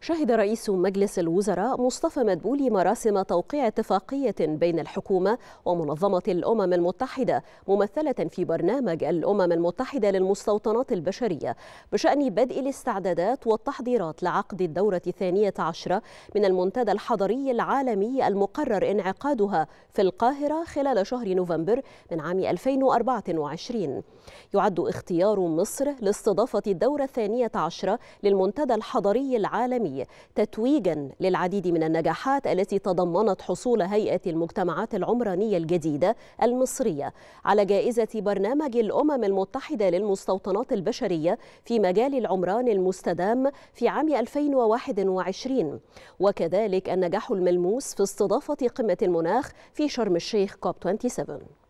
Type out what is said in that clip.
شهد رئيس مجلس الوزراء مصطفى مدبولي مراسم توقيع اتفاقية بين الحكومة ومنظمة الأمم المتحدة ممثلة في برنامج الأمم المتحدة للمستوطنات البشرية بشأن بدء الاستعدادات والتحضيرات لعقد الدورة الثانية عشرة من المنتدى الحضري العالمي المقرر انعقادها في القاهرة خلال شهر نوفمبر من عام 2024 يعد اختيار مصر لاستضافة الدورة الثانية عشرة للمنتدى الحضري العالمي السوي تتويجا للعديد من النجاحات التي تضمنت حصول هيئة المجتمعات العمرانية الجديدة المصرية على جائزة برنامج الأمم المتحدة للمستوطنات البشرية في مجال العمران المستدام في عام 2021 وكذلك النجاح الملموس في استضافة قمة المناخ في شرم الشيخ كوب 27